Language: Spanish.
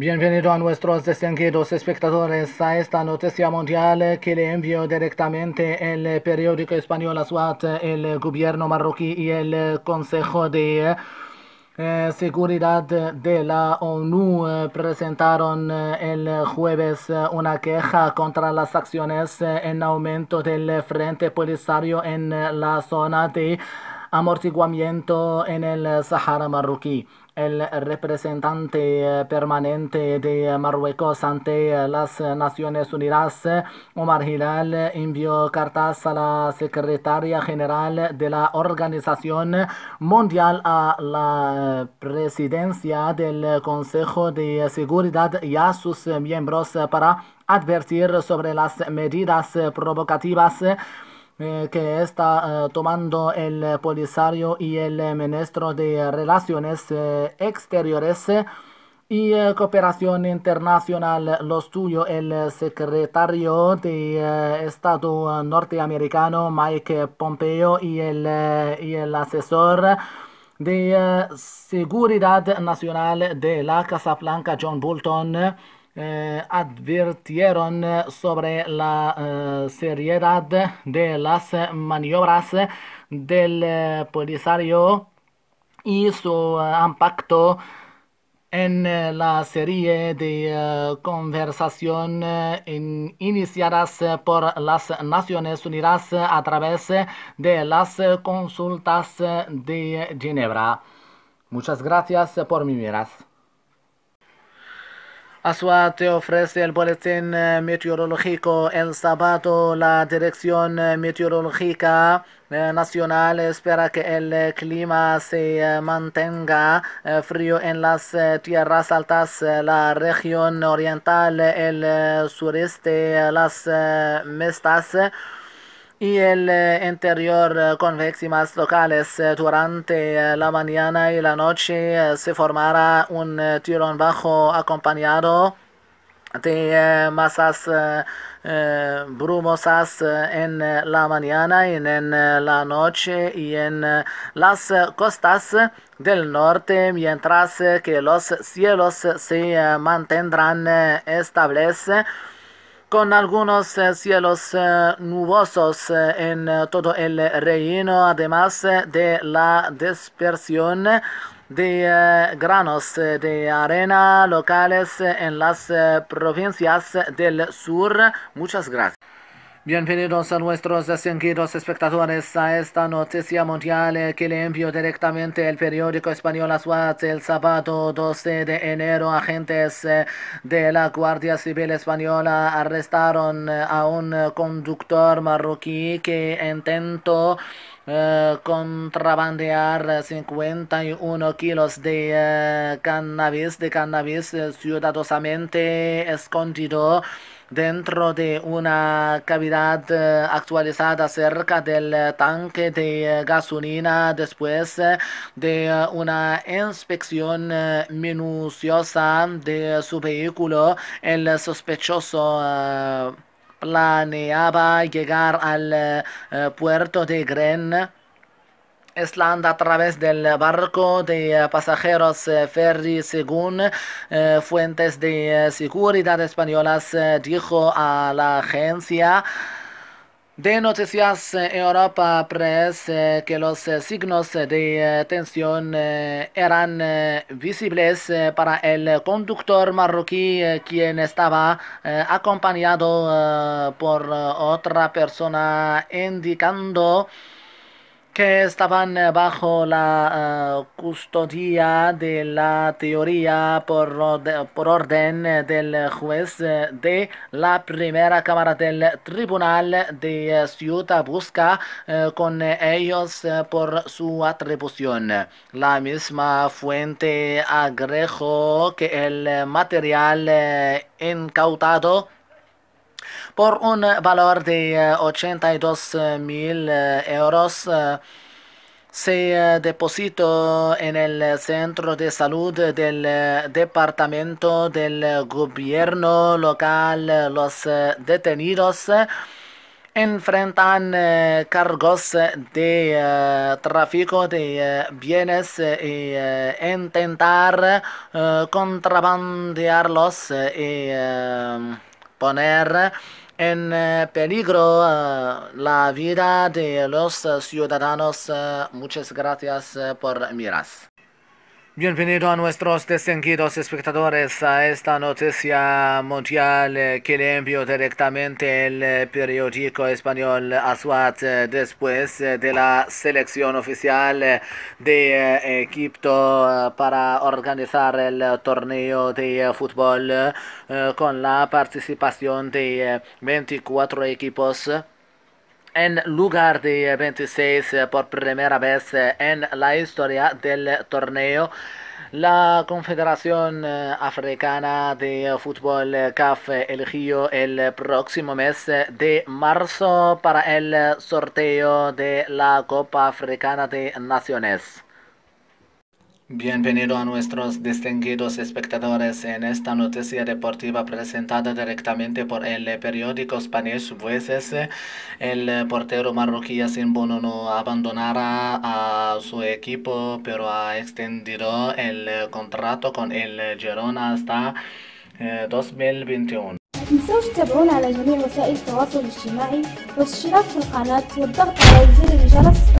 Bienvenido a nuestros distinguidos espectadores a esta noticia mundial que le envió directamente el periódico español Aswat, el gobierno marroquí y el Consejo de eh, Seguridad de la ONU eh, presentaron eh, el jueves una queja contra las acciones en aumento del Frente Polisario en la zona de amortiguamiento en el Sahara marroquí el representante eh, permanente de Marruecos ante eh, las Naciones Unidas, Omar Hilal, envió cartas a la secretaria general de la Organización Mundial a la eh, presidencia del Consejo de Seguridad y a sus miembros para advertir sobre las medidas provocativas eh, que está eh, tomando el Polisario y el eh, Ministro de Relaciones Exteriores y Cooperación Internacional, lo suyo, el secretario de Estado norteamericano Mike Pompeo y el, y el asesor de Seguridad Nacional de la Casa Blanca John Bolton eh, advirtieron eh, sobre la eh, seriedad de las maniobras del polisario y su impacto en la serie de conversaciones conversación iniciadas por las Naciones Unidas a través de las consultas de Ginebra. Muchas gracias por mi miras. Asua te ofrece el boletín eh, meteorológico el sábado. La Dirección eh, Meteorológica eh, Nacional espera que el clima se mantenga frío en las tierras altas, la región oriental, el sureste, las mestas y el eh, interior eh, con más locales. Eh, durante la mañana y la noche se formará un tirón bajo acompañado de masas brumosas en la mañana y en la noche y en las costas del norte mientras que los cielos se mantendrán estables con algunos eh, cielos eh, nubosos eh, en todo el reino, además de la dispersión de granos de arena locales en las provincias del sur. Muchas gracias. Bienvenidos a nuestros distinguidos espectadores a esta noticia mundial eh, que le envió directamente el periódico español Aswat el sábado 12 de enero. Agentes eh, de la Guardia Civil Española arrestaron eh, a un conductor marroquí que intentó contrabandear 51 kilos de cannabis, de cannabis eh, escondido dentro de una cavidad eh, actualizada cerca del eh, tanque de eh, gasolina después de una inspección minuciosa de su vehículo. El sospechoso planeaba llegar al puerto de Gren Island a través del barco de eh, pasajeros eh, ferry según eh, fuentes de seguridad españolas dijo a la agencia de Noticias Europa Press que los signos de tensión eran visibles para el conductor marroquí quien estaba acompañado por otra persona indicando que estaban eh, bajo la eh, custodia de la teoría por, orden eh, del juez de la primera cámara del tribunal de Ciudad Busca con ellos por su atribución. La misma fuente agregó que el material incautado por un valor de 82 eh, eh, mil eh, euros se depositó en el centro de salud del departamento del gobierno local. Los detenidos enfrentan cargos de tráfico de bienes e intentar contrabandearlos y poner en eh, peligro eh, la vida de los eh, ciudadanos. Muchas gracias por miras. Bienvenido a nuestros distinguidos espectadores a esta noticia mundial eh, que le envió directamente el eh, periódico español Aswat eh, después de la selección oficial de Egipto para organizar el torneo de fútbol con la participación de 24 equipos en lugar de 26 eh, por primera vez eh, en la historia del torneo. La Confederación eh, Africana de Fútbol CAF eligió el próximo mes de marzo para el sorteo de la Copa Africana de Naciones. Bienvenido a nuestros distinguidos espectadores en esta noticia deportiva presentada directamente por el periódico español Voices. El portero marroquí bono no abandonará a su equipo, pero ha extendido el contrato con el Girona hasta 2021. Eh,